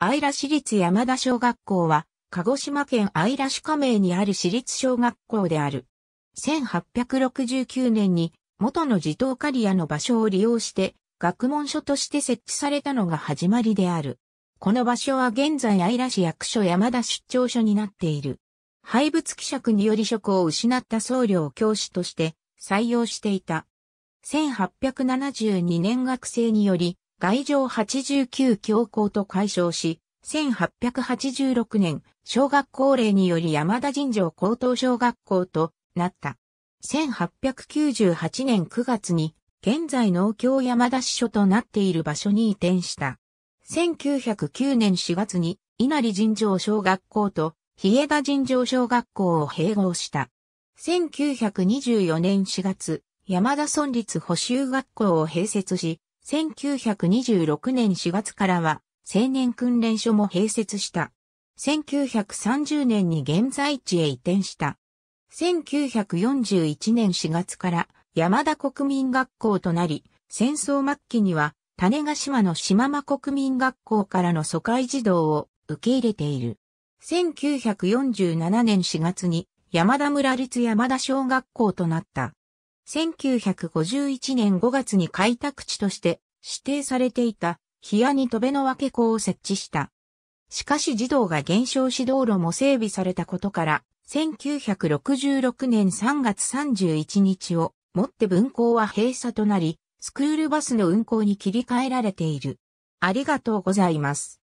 姶良市立山田小学校は、鹿児島県姶良市加盟にある市立小学校である。1869年に、元の童カリアの場所を利用して、学問所として設置されたのが始まりである。この場所は現在姶良市役所山田出張所になっている。廃物希釈により職を失った僧侶を教師として採用していた。1872年学生により外城89教皇と解消し、1886年、小学校令により山田尋常高等小学校となった。1898年9月に、現在農協山田支所となっている場所に移転した。1909年4月に、稲荷尋常小学校と、日枝尋常小学校を併合した。1924年4月、山田村立補修学校を併設し、1926年4月からは青年訓練所も併設した。1930年に現在地へ移転した。1941年4月から山田国民学校となり、戦争末期には種ヶ島の島間国民学校からの疎開児童を受け入れている。1947年4月に山田村立山田小学校となった。1951年5月に開拓地として指定されていた、ヒアに戸辺の分け港を設置した。しかし児童が減少し道路も整備されたことから、1966年3月31日をもって分校は閉鎖となり、スクールバスの運行に切り替えられている。ありがとうございます。